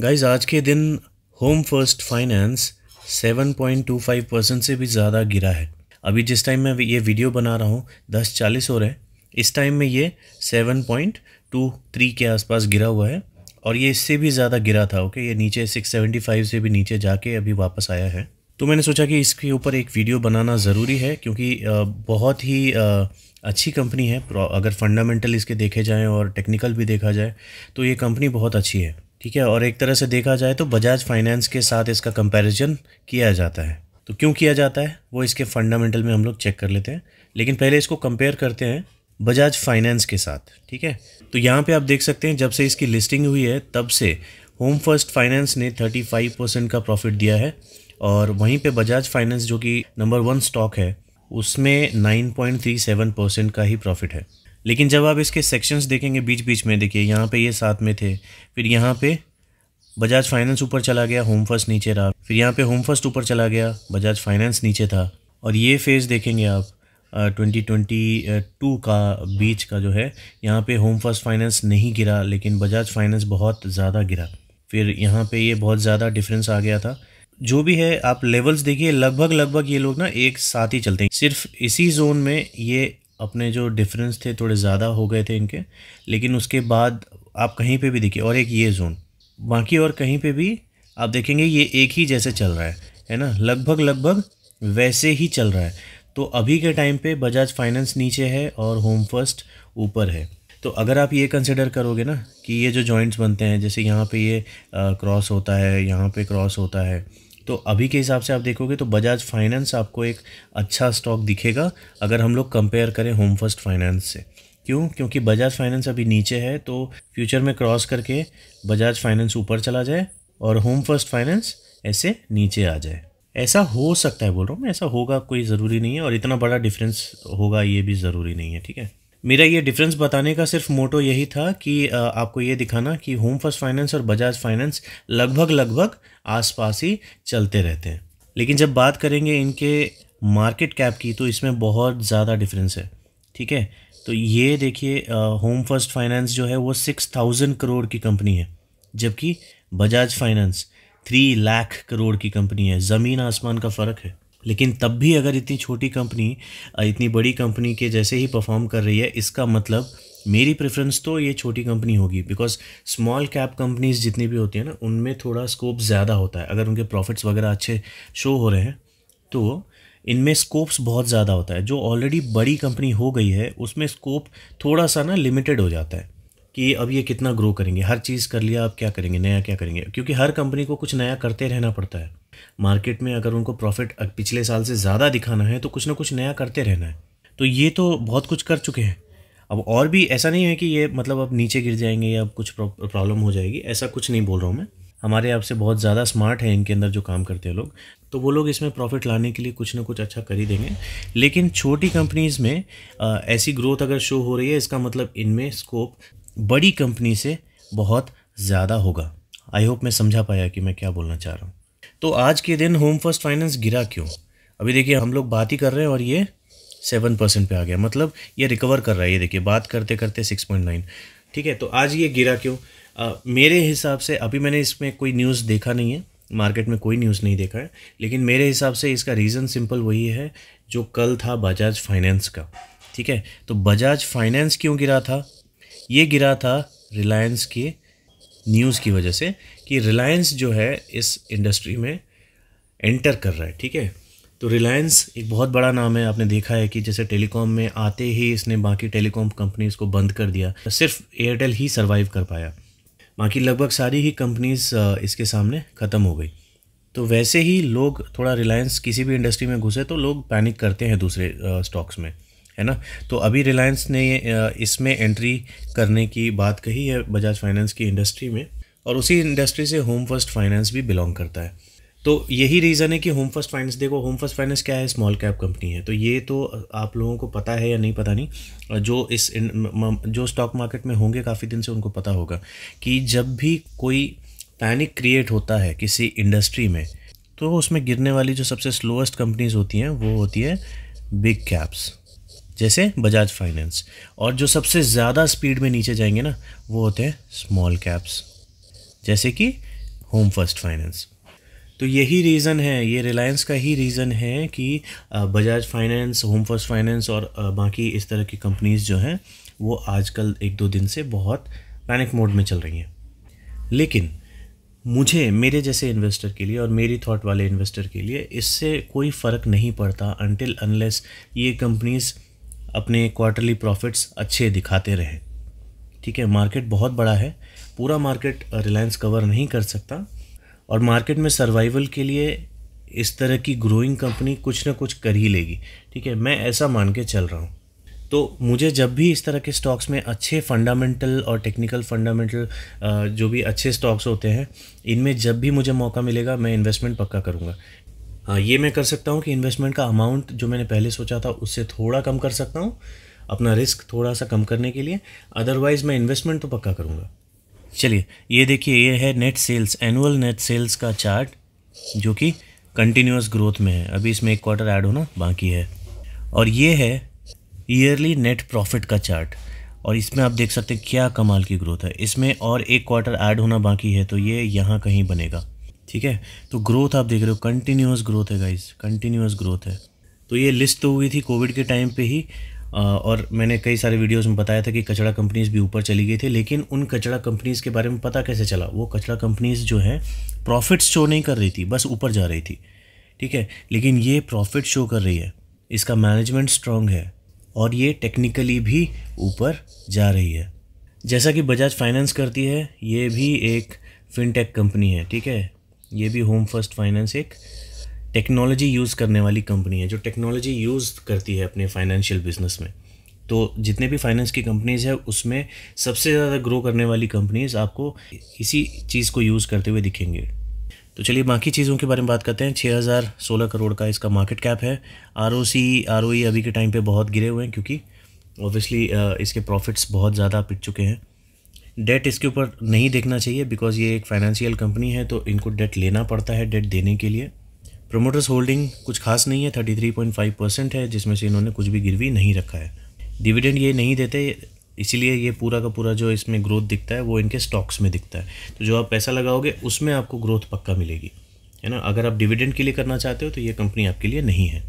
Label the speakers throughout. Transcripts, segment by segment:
Speaker 1: guys आज के दिन होम फर्स्ट फाइनेंस 7.25 परसेंट से भी ज़्यादा गिरा है अभी जिस टाइम मैं ये वीडियो बना रहा हूँ दस चालीस हो रहे हैं इस टाइम में ये 7.23 के आसपास गिरा हुआ है और ये इससे भी ज़्यादा गिरा था ओके ये नीचे 675 से भी नीचे जाके अभी वापस आया है तो मैंने सोचा कि इसके ऊपर एक वीडियो बनाना ज़रूरी है क्योंकि बहुत ही अच्छी कंपनी है अगर फंडामेंटल इसके देखे जाएँ और टेक्निकल भी देखा जाए तो ये कंपनी बहुत अच्छी है ठीक है और एक तरह से देखा जाए तो बजाज फाइनेंस के साथ इसका कंपैरिजन किया जाता है तो क्यों किया जाता है वो इसके फंडामेंटल में हम लोग चेक कर लेते हैं लेकिन पहले इसको कंपेयर करते हैं बजाज फाइनेंस के साथ ठीक है तो यहाँ पे आप देख सकते हैं जब से इसकी लिस्टिंग हुई है तब से होम फर्स्ट फाइनेंस ने थर्टी परसेंट का प्रॉफिट दिया है और वहीं पर बजाज फाइनेंस जो कि नंबर वन स्टॉक है उसमें नाइन परसेंट का ही प्रॉफिट है लेकिन जब आप इसके सेक्शंस देखेंगे बीच बीच में देखिए यहाँ पे ये साथ में थे फिर यहाँ पे बजाज फाइनेंस ऊपर चला गया होम फर्स्ट नीचे रहा फिर यहाँ पे होम फर्स्ट ऊपर चला गया बजाज फाइनेंस नीचे था और ये फेज़ देखेंगे आप ट्वेंटी ट्वेंटी टू का बीच का जो है यहाँ पर होम फर्स्ट फाइनेंस नहीं गिरा लेकिन बजाज फाइनेंस बहुत ज़्यादा गिरा फिर यहाँ पर ये बहुत ज़्यादा डिफरेंस आ गया था जो भी है आप लेवल्स देखिए लगभग लगभग ये लोग ना एक साथ ही चलते हैं सिर्फ इसी जोन में ये अपने जो डिफरेंस थे थोड़े ज़्यादा हो गए थे इनके लेकिन उसके बाद आप कहीं पे भी देखिए और एक ये जोन बाकी और कहीं पे भी आप देखेंगे ये एक ही जैसे चल रहा है है ना लगभग लगभग वैसे ही चल रहा है तो अभी के टाइम पे बजाज फाइनेंस नीचे है और होम फर्स्ट ऊपर है तो अगर आप ये कंसिडर करोगे ना कि ये जो जॉइंट्स बनते हैं जैसे यहाँ पे ये क्रॉस होता है यहाँ पे क्रॉस होता है तो अभी के हिसाब से आप देखोगे तो बजाज फाइनेंस आपको एक अच्छा स्टॉक दिखेगा अगर हम लोग कंपेयर करें होम फर्स्ट फाइनेंस से क्यों क्योंकि बजाज फाइनेंस अभी नीचे है तो फ्यूचर में क्रॉस करके बजाज फाइनेंस ऊपर चला जाए और होम फर्स्ट फाइनेंस ऐसे नीचे आ जाए ऐसा हो सकता है बोल रहा हूँ मैं ऐसा होगा कोई ज़रूरी नहीं है और इतना बड़ा डिफरेंस होगा ये भी ज़रूरी नहीं है ठीक है मेरा ये डिफरेंस बताने का सिर्फ मोटो यही था कि आपको ये दिखाना कि होम फर्स्ट फाइनेंस और बजाज फाइनेंस लगभग लगभग आसपास ही चलते रहते हैं लेकिन जब बात करेंगे इनके मार्केट कैप की तो इसमें बहुत ज़्यादा डिफरेंस है ठीक है तो ये देखिए होम फर्स्ट फाइनेंस जो है वो सिक्स थाउजेंड करोड़ की कंपनी है जबकि बजाज फाइनेंस थ्री लाख करोड़ की कंपनी है ज़मीन आसमान का फ़र्क है लेकिन तब भी अगर इतनी छोटी कंपनी इतनी बड़ी कंपनी के जैसे ही परफॉर्म कर रही है इसका मतलब मेरी प्रेफरेंस तो ये छोटी कंपनी होगी बिकॉज स्मॉल कैप कंपनीज जितनी भी होती है ना उनमें थोड़ा स्कोप ज़्यादा होता है अगर उनके प्रॉफिट्स वगैरह अच्छे शो हो रहे हैं तो इनमें स्कोप्स बहुत ज़्यादा होता है जो ऑलरेडी बड़ी कंपनी हो गई है उसमें स्कोप थोड़ा सा ना लिमिटेड हो जाता है कि अब ये कितना ग्रो करेंगे हर चीज़ कर लिया अब क्या करेंगे नया क्या करेंगे क्योंकि हर कंपनी को कुछ नया करते रहना पड़ता है मार्केट में अगर उनको प्रॉफिट पिछले साल से ज़्यादा दिखाना है तो कुछ ना कुछ नया करते रहना है तो ये तो बहुत कुछ कर चुके हैं अब और भी ऐसा नहीं है कि ये मतलब अब नीचे गिर जाएंगे या कुछ प्रॉब्लम हो जाएगी ऐसा कुछ नहीं बोल रहा हूँ मैं हमारे आपसे बहुत ज़्यादा स्मार्ट है इनके अंदर जो काम करते हैं लोग तो वो लोग इसमें प्रॉफिट लाने के लिए कुछ ना कुछ अच्छा कर ही देंगे लेकिन छोटी कंपनीज़ में आ, ऐसी ग्रोथ अगर शो हो रही है इसका मतलब इनमें स्कोप बड़ी कंपनी से बहुत ज़्यादा होगा आई होप मैं समझा पाया कि मैं क्या बोलना चाह रहा हूँ तो आज के दिन होम फर्स्ट फाइनेंस गिरा क्यों अभी देखिए हम लोग बात ही कर रहे हैं और ये सेवन परसेंट पर आ गया मतलब ये रिकवर कर रहा है ये देखिए बात करते करते सिक्स पॉइंट नाइन ठीक है तो आज ये गिरा क्यों आ, मेरे हिसाब से अभी मैंने इसमें कोई न्यूज़ देखा नहीं है मार्केट में कोई न्यूज़ नहीं देखा है लेकिन मेरे हिसाब से इसका रीज़न सिंपल वही है जो कल था बजाज फाइनेंस का ठीक है तो बजाज फाइनेंस क्यों गिरा था ये गिरा था रिलायंस के न्यूज़ की वजह से कि रिलायंस जो है इस इंडस्ट्री में एंटर कर रहा है ठीक है तो रिलायंस एक बहुत बड़ा नाम है आपने देखा है कि जैसे टेलीकॉम में आते ही इसने बाकी टेलीकॉम कंपनीज़ को बंद कर दिया सिर्फ एयरटेल ही सर्वाइव कर पाया बाकी लगभग सारी ही कंपनीज़ इसके सामने ख़त्म हो गई तो वैसे ही लोग थोड़ा रिलायंस किसी भी इंडस्ट्री में घुसे तो लोग पैनिक करते हैं दूसरे स्टॉक्स में है ना तो अभी रिलायंस ने इसमें एंट्री करने की बात कही है बजाज फाइनेंस की इंडस्ट्री में और उसी इंडस्ट्री से होम फर्स्ट फाइनेंस भी बिलोंग करता है तो यही रीज़न है कि होम फर्स्ट फाइनेंस देखो होम फर्स्ट फाइनेंस क्या है स्मॉल कैप कंपनी है तो ये तो आप लोगों को पता है या नहीं पता नहीं जो इस जो स्टॉक मार्केट में होंगे काफ़ी दिन से उनको पता होगा कि जब भी कोई पैनिक क्रिएट होता है किसी इंडस्ट्री में तो उसमें गिरने वाली जो सबसे स्लोएस्ट कंपनीज होती हैं वो होती है बिग कैप्स जैसे बजाज फाइनेंस और जो सबसे ज़्यादा स्पीड में नीचे जाएंगे ना वो होते हैं स्मॉल कैप्स जैसे कि होम फर्स्ट फाइनेंस तो यही रीज़न है ये रिलायंस का ही रीज़न है कि Bajaj finance home first finance और बाकी इस तरह की कंपनीज़ जो हैं वो आजकल एक दो दिन से बहुत पैनिक मोड में चल रही हैं लेकिन मुझे मेरे जैसे इन्वेस्टर के लिए और मेरी थॉट वाले इन्वेस्टर के लिए इससे कोई फ़र्क नहीं पड़ता अनटिल अनलेस ये कंपनीज़ अपने क्वार्टरली प्रॉफिट्स अच्छे दिखाते रहें ठीक है मार्केट बहुत बड़ा है पूरा मार्केट रिलायंस कवर नहीं कर सकता और मार्केट में सर्वाइवल के लिए इस तरह की ग्रोइंग कंपनी कुछ ना कुछ कर ही लेगी ठीक है मैं ऐसा मान के चल रहा हूँ तो मुझे जब भी इस तरह के स्टॉक्स में अच्छे फंडामेंटल और टेक्निकल फंडामेंटल जो भी अच्छे स्टॉक्स होते हैं इनमें जब भी मुझे मौका मिलेगा मैं इन्वेस्टमेंट पक्का करूँगा हाँ ये मैं कर सकता हूँ कि इन्वेस्टमेंट का अमाउंट जो मैंने पहले सोचा था उससे थोड़ा कम कर सकता हूँ अपना रिस्क थोड़ा सा कम करने के लिए अदरवाइज़ मैं इन्वेस्टमेंट तो पक्का करूँगा चलिए ये देखिए ये है net sales annual net sales का चार्ट जो कि कंटिन्यूस ग्रोथ में है अभी इसमें एक क्वार्टर ऐड होना बाकी है और ये है ईयरली नेट प्रॉफिट का चार्ट और इसमें आप देख सकते हैं क्या कमाल की ग्रोथ है इसमें और एक क्वार्टर ऐड होना बाकी है तो ये यहाँ कहीं बनेगा ठीक है तो ग्रोथ आप देख रहे हो कंटिन्यूस ग्रोथ है गाइज कंटिन्यूस ग्रोथ है तो ये लिस्ट तो हुई थी कोविड के टाइम पे ही और मैंने कई सारे वीडियोस में बताया था कि कचड़ा कंपनीज़ भी ऊपर चली गई थी लेकिन उन कचड़ा कंपनीज़ के बारे में पता कैसे चला वो कचड़ा कंपनीज़ जो है प्रॉफिट शो नहीं कर रही थी बस ऊपर जा रही थी ठीक है लेकिन ये प्रॉफिट शो कर रही है इसका मैनेजमेंट स्ट्रांग है और ये टेक्निकली भी ऊपर जा रही है जैसा कि बजाज फाइनेंस करती है ये भी एक फिनटेक कंपनी है ठीक है ये भी होम फर्स्ट फाइनेंस एक टेक्नोलॉजी यूज़ करने वाली कंपनी है जो टेक्नोलॉजी यूज़ करती है अपने फाइनेंशियल बिजनेस में तो जितने भी फाइनेंस की कंपनीज़ है उसमें सबसे ज़्यादा ग्रो करने वाली कंपनीज़ आपको इसी चीज़ को यूज़ करते हुए दिखेंगे तो चलिए बाकी चीज़ों के बारे में बात करते हैं 6016 करोड़ का इसका मार्केट कैप है R O C R O E अभी के टाइम पे बहुत गिरे हुए हैं क्योंकि ऑब्वियसली इसके प्रॉफिट्स बहुत ज़्यादा पिट चुके हैं डेट इसके ऊपर नहीं देखना चाहिए बिकॉज़ ये एक फाइनेंशियल कंपनी है तो इनको डेट लेना पड़ता है डेट देने के लिए प्रोमोटर्स होल्डिंग कुछ खास नहीं है thirty three point five percent है जिसमें से इन्होंने कुछ भी गिरवी नहीं रखा है डिविडेंड ये नहीं देते इसीलिए ये पूरा का पूरा जो इसमें ग्रोथ दिखता है वो इनके स्टॉक्स में दिखता है तो जो आप पैसा लगाओगे उसमें आपको ग्रोथ पक्का मिलेगी है ना अगर आप डिविडेंड के लिए करना चाहते हो तो ये कंपनी आपके लिए नहीं है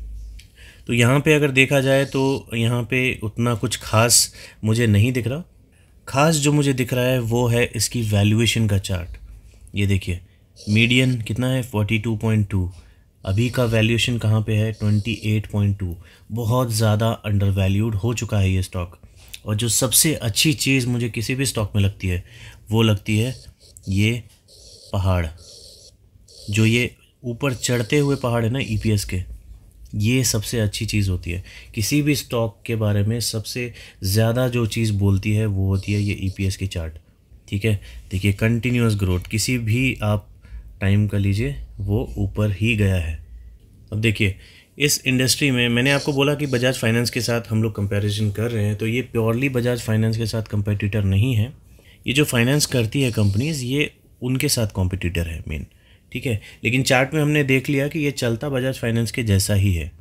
Speaker 1: तो यहाँ पे अगर देखा जाए तो यहाँ पे उतना कुछ खास मुझे नहीं दिख रहा खास जो मुझे दिख रहा है वो है इसकी वैल्यूएशन का चार्ट ये देखिए मीडियन कितना है टू पॉइंट टू अभी का वैल्यूएशन कहाँ पे है 28.2 बहुत ज़्यादा अंडर वैल्यूड हो चुका है ये स्टॉक और जो सबसे अच्छी चीज़ मुझे किसी भी स्टॉक में लगती है वो लगती है ये पहाड़ जो ये ऊपर चढ़ते हुए पहाड़ है ना ई e के ये सबसे अच्छी चीज़ होती है किसी भी स्टॉक के बारे में सबसे ज़्यादा जो चीज़ बोलती है वो होती है ये ई e की चार्ट ठीक है देखिए कंटिन्यूस ग्रोथ किसी भी आप टाइम का लीजिए वो ऊपर ही गया है अब देखिए इस इंडस्ट्री में मैंने आपको बोला कि बजाज फाइनेंस के साथ हम लोग कंपैरिजन कर रहे हैं तो ये प्योरली बजाज फाइनेंस के साथ कंपटीटर नहीं है ये जो फाइनेंस करती है कंपनीज ये उनके साथ कॉम्पिटिटर है मेन ठीक है लेकिन चार्ट में हमने देख लिया कि ये चलता बजाज फाइनेंस के जैसा ही है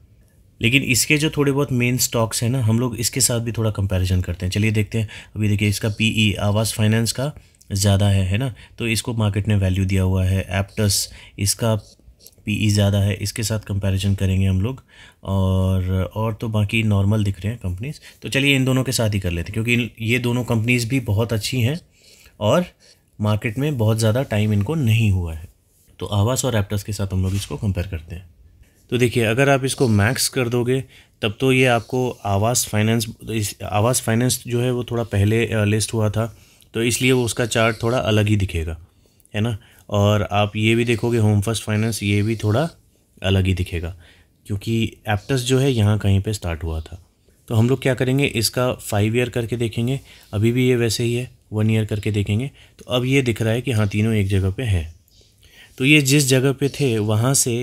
Speaker 1: लेकिन इसके जो थोड़े बहुत मेन स्टॉक्स हैं ना हम लोग इसके साथ भी थोड़ा कंपैरिजन करते हैं चलिए देखते हैं अभी देखिए इसका पीई e, आवास फाइनेंस का ज़्यादा है है ना तो इसको मार्केट ने वैल्यू दिया हुआ है एप्टस इसका पीई e ज़्यादा है इसके साथ कंपैरिजन करेंगे हम लोग और और तो बाकी नॉर्मल दिख रहे हैं कंपनीज तो चलिए इन दोनों के साथ ही कर लेते हैं क्योंकि ये दोनों कंपनीज़ भी बहुत अच्छी हैं और मार्केट में बहुत ज़्यादा टाइम इनको नहीं हुआ है तो आवास और एप्टस के साथ हम लोग इसको कंपेयर करते हैं तो देखिए अगर आप इसको मैक्स कर दोगे तब तो ये आपको आवास फाइनेंस आवास फाइनेंस जो है वो थोड़ा पहले लिस्ट हुआ था तो इसलिए वो उसका चार्ट थोड़ा अलग ही दिखेगा है ना और आप ये भी देखोगे होम फर्स्ट फाइनेंस ये भी थोड़ा अलग ही दिखेगा क्योंकि एप्टस जो है यहाँ कहीं पे स्टार्ट हुआ था तो हम लोग क्या करेंगे इसका फाइव ईयर करके देखेंगे अभी भी ये वैसे ही है वन ईयर करके देखेंगे तो अब ये दिख रहा है कि हाँ तीनों एक जगह पे है तो ये जिस जगह पे थे वहाँ से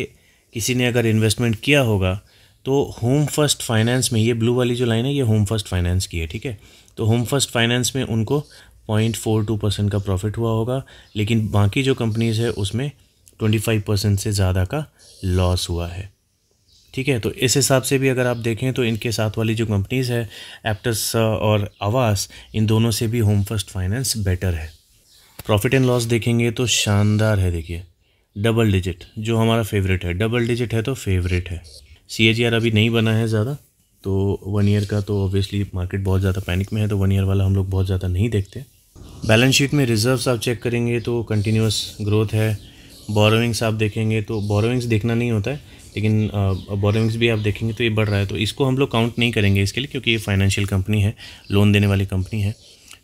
Speaker 1: किसी ने अगर इन्वेस्टमेंट किया होगा तो होम फर्स्ट फाइनेंस में ये ब्लू वाली जो लाइन है ये होम फर्स्ट फाइनेंस की है ठीक है तो होम फर्स्ट फाइनेंस में उनको पॉइंट फोर टू परसेंट का प्रॉफिट हुआ होगा लेकिन बाकी जो कंपनीज़ है उसमें ट्वेंटी फाइव परसेंट से ज़्यादा का लॉस हुआ है ठीक है तो इस हिसाब से भी अगर आप देखें तो इनके साथ वाली जो कंपनीज़ है एप्टस और आवास इन दोनों से भी होम फर्स्ट फाइनेंस बेटर है प्रॉफिट एंड लॉस देखेंगे तो शानदार है देखिए डबल डिजिट जो हमारा फेवरेट है डबल डिजिट है तो फेवरेट है सी अभी नहीं बना है ज़्यादा तो वन ईयर का तो ऑब्वियसली मार्केट बहुत ज़्यादा पैनिक में है तो वन ईयर वाला हम लोग बहुत ज़्यादा नहीं देखते बैलेंस शीट में रिजर्व्स आप चेक करेंगे तो कंटिन्यूस ग्रोथ है बोरोइंग्स आप देखेंगे तो बोरोइंग्स देखना नहीं होता है लेकिन बोरोइंग्स भी आप देखेंगे तो ये बढ़ रहा है तो इसको हम लोग काउंट नहीं करेंगे इसके लिए क्योंकि ये फाइनेंशियल कंपनी है लोन देने वाली कंपनी है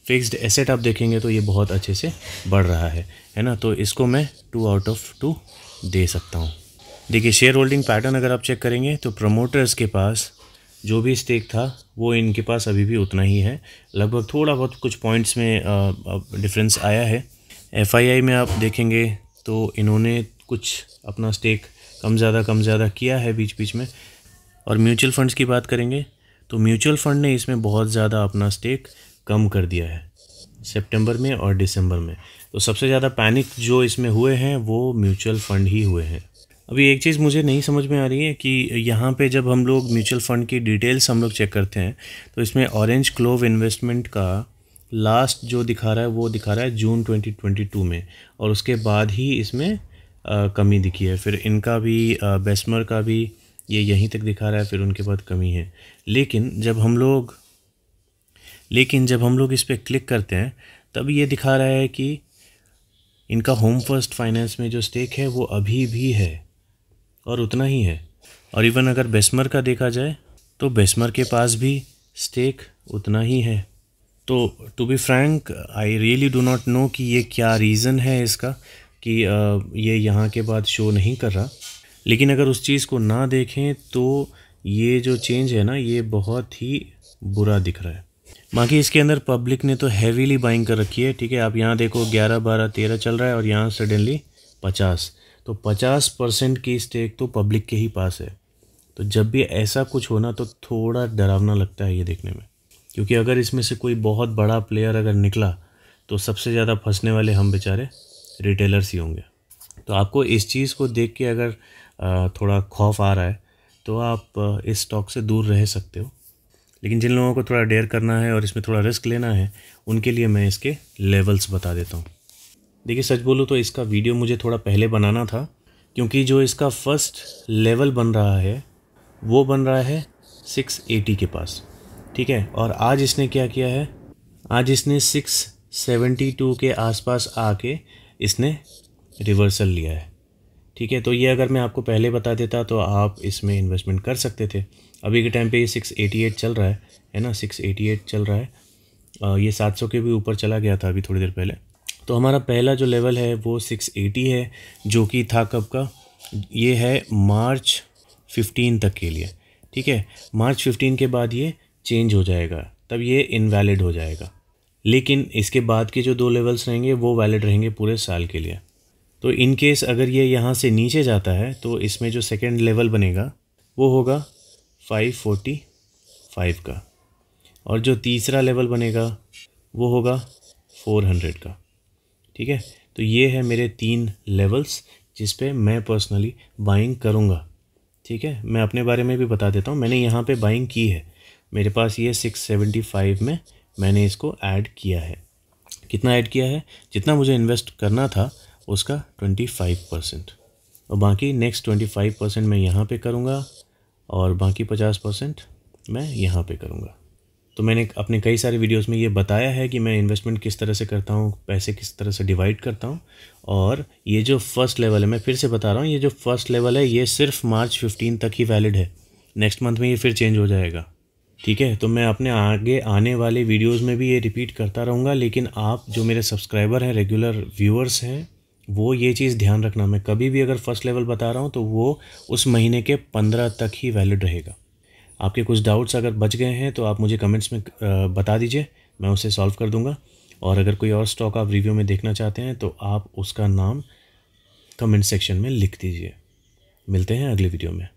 Speaker 1: फिक्स्ड एसेट आप देखेंगे तो ये बहुत अच्छे से बढ़ रहा है है ना तो इसको मैं टू आउट ऑफ टू दे सकता हूँ देखिए शेयर होल्डिंग पैटर्न अगर आप चेक करेंगे तो प्रमोटर्स के पास जो भी स्टेक था वो इनके पास अभी भी उतना ही है लगभग थोड़ा बहुत कुछ पॉइंट्स में डिफरेंस आया है एफआईआई में आप देखेंगे तो इन्होंने कुछ अपना स्टेक कम ज़्यादा कम ज़्यादा किया है बीच बीच में और म्यूचुअल फंड्स की बात करेंगे तो म्यूचुअल फंड ने इसमें बहुत ज़्यादा अपना स्टेक कम कर दिया है सितंबर में और दिसंबर में तो सबसे ज़्यादा पैनिक जो इसमें हुए हैं वो म्यूचुअल फ़ंड ही हुए हैं अभी एक चीज़ मुझे नहीं समझ में आ रही है कि यहाँ पे जब हम लोग म्यूचुअल फ़ंड की डिटेल्स हम लोग चेक करते हैं तो इसमें ऑरेंज क्लोव इन्वेस्टमेंट का लास्ट जो दिखा रहा है वो दिखा रहा है जून 2022 में और उसके बाद ही इसमें आ, कमी दिखी है फिर इनका भी आ, बेस्मर का भी ये यहीं तक दिखा रहा है फिर उनके बाद कमी है लेकिन जब हम लोग लेकिन जब हम लोग इस पर क्लिक करते हैं तब ये दिखा रहा है कि इनका होम फर्स्ट फाइनेंस में जो स्टेक है वो अभी भी है और उतना ही है और इवन अगर बेस्मर का देखा जाए तो बेस्मर के पास भी स्टेक उतना ही है तो to be frank I really do not know कि ये क्या रीज़न है इसका कि ये यहाँ के बाद शो नहीं कर रहा लेकिन अगर उस चीज़ को ना देखें तो ये जो चेंज है ना ये बहुत ही बुरा दिख रहा है बाकी इसके अंदर पब्लिक ने तो हैवीली बाइंग कर रखी है ठीक है आप यहाँ देखो 11, 12, 13 चल रहा है और यहाँ सडनली तो पचास परसेंट की स्टेक तो पब्लिक के ही पास है तो जब भी ऐसा कुछ होना तो थोड़ा डरावना लगता है ये देखने में क्योंकि अगर इसमें से कोई बहुत बड़ा प्लेयर अगर निकला तो सबसे ज़्यादा फंसने वाले हम बेचारे रिटेलर्स ही होंगे तो आपको इस चीज़ को देख के अगर थोड़ा खौफ आ रहा है तो आप इस स्टॉक से दूर रह सकते हो लेकिन जिन लोगों को थोड़ा डेयर करना है और इसमें थोड़ा रिस्क लेना है उनके लिए मैं इसके लेवल्स बता देता हूँ देखिए सच बोलूँ तो इसका वीडियो मुझे थोड़ा पहले बनाना था क्योंकि जो इसका फर्स्ट लेवल बन रहा है वो बन रहा है 680 के पास ठीक है और आज इसने क्या किया है आज इसने 672 के आसपास आके इसने रिवर्सल लिया है ठीक है तो ये अगर मैं आपको पहले बता देता तो आप इसमें इन्वेस्टमेंट कर सकते थे अभी के टाइम पे ये 688 चल रहा है है ना 688 चल रहा है आ, ये 700 के भी ऊपर चला गया था अभी थोड़ी देर पहले तो हमारा पहला जो लेवल है वो 680 है जो कि था कब का ये है मार्च 15 तक के लिए ठीक है मार्च 15 के बाद ये चेंज हो जाएगा तब ये इनवैलिड हो जाएगा लेकिन इसके बाद के जो दो लेवल्स रहेंगे वो वैलिड रहेंगे पूरे साल के लिए तो इन केस अगर ये यहाँ से नीचे जाता है तो इसमें जो सेकेंड लेवल बनेगा वो होगा फाइव फाइव का और जो तीसरा लेवल बनेगा वो होगा फोर हंड्रेड का ठीक है तो ये है मेरे तीन लेवल्स जिस पे मैं पर्सनली बाइंग करूँगा ठीक है मैं अपने बारे में भी बता देता हूँ मैंने यहाँ पे बाइंग की है मेरे पास ये सिक्स सेवेंटी फाइव में मैंने इसको ऐड किया है कितना ऐड किया है जितना मुझे इन्वेस्ट करना था उसका ट्वेंटी फाइव परसेंट और बाकी नेक्स्ट ट्वेंटी फाइव परसेंट मैं यहाँ पे करूँगा और बाकी पचास परसेंट मैं यहाँ पर करूँगा तो मैंने अपने कई सारे वीडियोस में ये बताया है कि मैं इन्वेस्टमेंट किस तरह से करता हूँ पैसे किस तरह से डिवाइड करता हूँ और ये जो फर्स्ट लेवल है मैं फिर से बता रहा हूँ ये जो फर्स्ट लेवल है ये सिर्फ मार्च फिफ्टीन तक ही वैलिड है नेक्स्ट मंथ में ये फिर चेंज हो जाएगा ठीक है तो मैं अपने आगे आने वाले वीडियोज़ में भी ये रिपीट करता रहूँगा लेकिन आप जो मेरे सब्सक्राइबर हैं रेगुलर व्यूअर्स हैं वो ये चीज़ ध्यान रखना मैं कभी भी अगर फर्स्ट लेवल बता रहा हूँ तो वो उस महीने के पंद्रह तक ही वैलिड रहेगा आपके कुछ डाउट्स अगर बच गए हैं तो आप मुझे कमेंट्स में बता दीजिए मैं उसे सॉल्व कर दूंगा और अगर कोई और स्टॉक आप रिव्यू में देखना चाहते हैं तो आप उसका नाम कमेंट सेक्शन में लिख दीजिए मिलते हैं अगले वीडियो में